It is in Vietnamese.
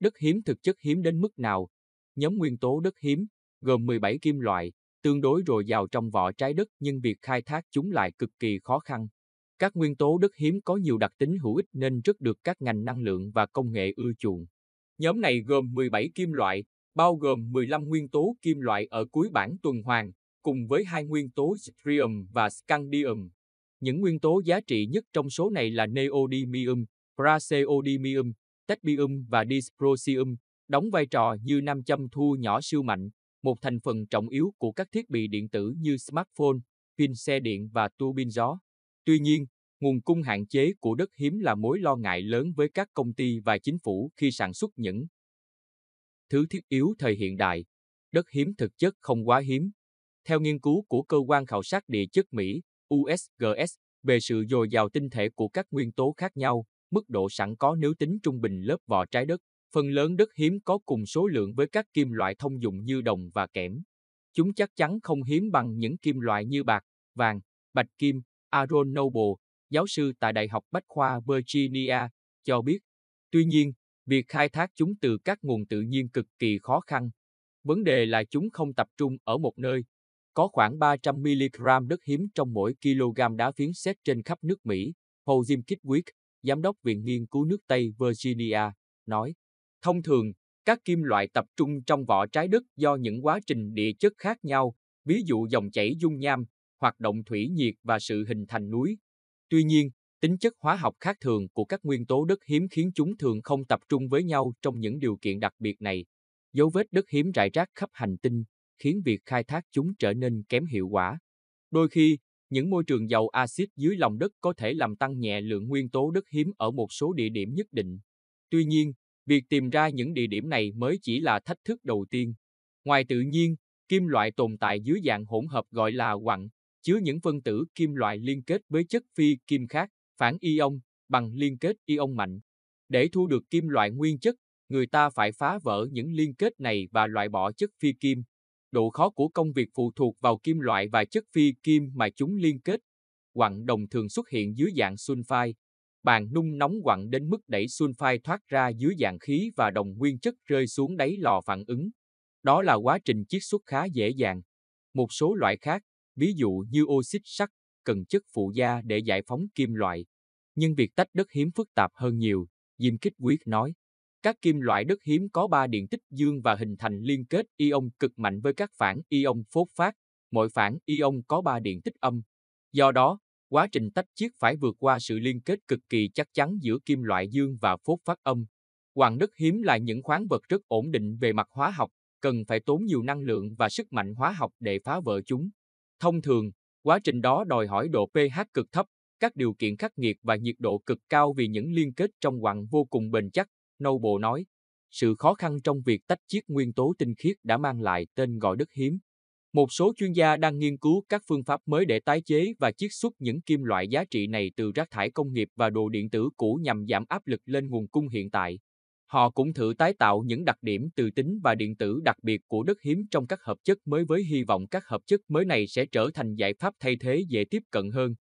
Đất hiếm thực chất hiếm đến mức nào? Nhóm nguyên tố đất hiếm, gồm 17 kim loại, tương đối dồi dào trong vỏ trái đất nhưng việc khai thác chúng lại cực kỳ khó khăn. Các nguyên tố đất hiếm có nhiều đặc tính hữu ích nên rất được các ngành năng lượng và công nghệ ưa chuộng. Nhóm này gồm 17 kim loại, bao gồm 15 nguyên tố kim loại ở cuối bảng tuần hoàn, cùng với hai nguyên tố yttrium và scandium. Những nguyên tố giá trị nhất trong số này là neodymium, praseodymium, tetbium và dysprosium, đóng vai trò như nam châm thu nhỏ siêu mạnh, một thành phần trọng yếu của các thiết bị điện tử như smartphone, pin xe điện và tua bin gió. Tuy nhiên, nguồn cung hạn chế của đất hiếm là mối lo ngại lớn với các công ty và chính phủ khi sản xuất những thứ thiết yếu thời hiện đại. Đất hiếm thực chất không quá hiếm. Theo nghiên cứu của cơ quan khảo sát địa chất Mỹ, USGS, về sự dồi dào tinh thể của các nguyên tố khác nhau, mức độ sẵn có nếu tính trung bình lớp vỏ trái đất, phần lớn đất hiếm có cùng số lượng với các kim loại thông dụng như đồng và kẽm. Chúng chắc chắn không hiếm bằng những kim loại như bạc, vàng, bạch kim, Aaron Noble, giáo sư tại Đại học Bách khoa Virginia, cho biết. Tuy nhiên, việc khai thác chúng từ các nguồn tự nhiên cực kỳ khó khăn. Vấn đề là chúng không tập trung ở một nơi. Có khoảng 300 mg đất hiếm trong mỗi kg đá phiến xét trên khắp nước Mỹ, Paul Jim Kidwick, giám đốc Viện Nghiên cứu nước Tây Virginia, nói, thông thường, các kim loại tập trung trong vỏ trái đất do những quá trình địa chất khác nhau, ví dụ dòng chảy dung nham, hoạt động thủy nhiệt và sự hình thành núi. Tuy nhiên, tính chất hóa học khác thường của các nguyên tố đất hiếm khiến chúng thường không tập trung với nhau trong những điều kiện đặc biệt này. Dấu vết đất hiếm rải rác khắp hành tinh khiến việc khai thác chúng trở nên kém hiệu quả. Đôi khi, những môi trường giàu axit dưới lòng đất có thể làm tăng nhẹ lượng nguyên tố đất hiếm ở một số địa điểm nhất định. Tuy nhiên, việc tìm ra những địa điểm này mới chỉ là thách thức đầu tiên. Ngoài tự nhiên, kim loại tồn tại dưới dạng hỗn hợp gọi là quặng, chứa những phân tử kim loại liên kết với chất phi kim khác, phản ion, bằng liên kết ion mạnh. Để thu được kim loại nguyên chất, người ta phải phá vỡ những liên kết này và loại bỏ chất phi kim, độ khó của công việc phụ thuộc vào kim loại và chất phi kim mà chúng liên kết. Quặng đồng thường xuất hiện dưới dạng sulfide. Bàn nung nóng quặng đến mức đẩy sulfide thoát ra dưới dạng khí và đồng nguyên chất rơi xuống đáy lò phản ứng. Đó là quá trình chiết xuất khá dễ dàng. Một số loại khác, ví dụ như oxit sắt, cần chất phụ gia để giải phóng kim loại. Nhưng việc tách đất hiếm phức tạp hơn nhiều, Diêm Kích Quyết nói. Các kim loại đất hiếm có ba điện tích dương và hình thành liên kết ion cực mạnh với các phản ion phốt phát. Mỗi phản ion có ba điện tích âm. Do đó, quá trình tách chiết phải vượt qua sự liên kết cực kỳ chắc chắn giữa kim loại dương và phốt phát âm. Quặng đất hiếm là những khoáng vật rất ổn định về mặt hóa học, cần phải tốn nhiều năng lượng và sức mạnh hóa học để phá vỡ chúng. Thông thường, quá trình đó đòi hỏi độ pH cực thấp, các điều kiện khắc nghiệt và nhiệt độ cực cao vì những liên kết trong quặng vô cùng bền chắc Noble nói, sự khó khăn trong việc tách chiết nguyên tố tinh khiết đã mang lại tên gọi đất hiếm. Một số chuyên gia đang nghiên cứu các phương pháp mới để tái chế và chiết xuất những kim loại giá trị này từ rác thải công nghiệp và đồ điện tử cũ nhằm giảm áp lực lên nguồn cung hiện tại. Họ cũng thử tái tạo những đặc điểm từ tính và điện tử đặc biệt của đất hiếm trong các hợp chất mới với hy vọng các hợp chất mới này sẽ trở thành giải pháp thay thế dễ tiếp cận hơn.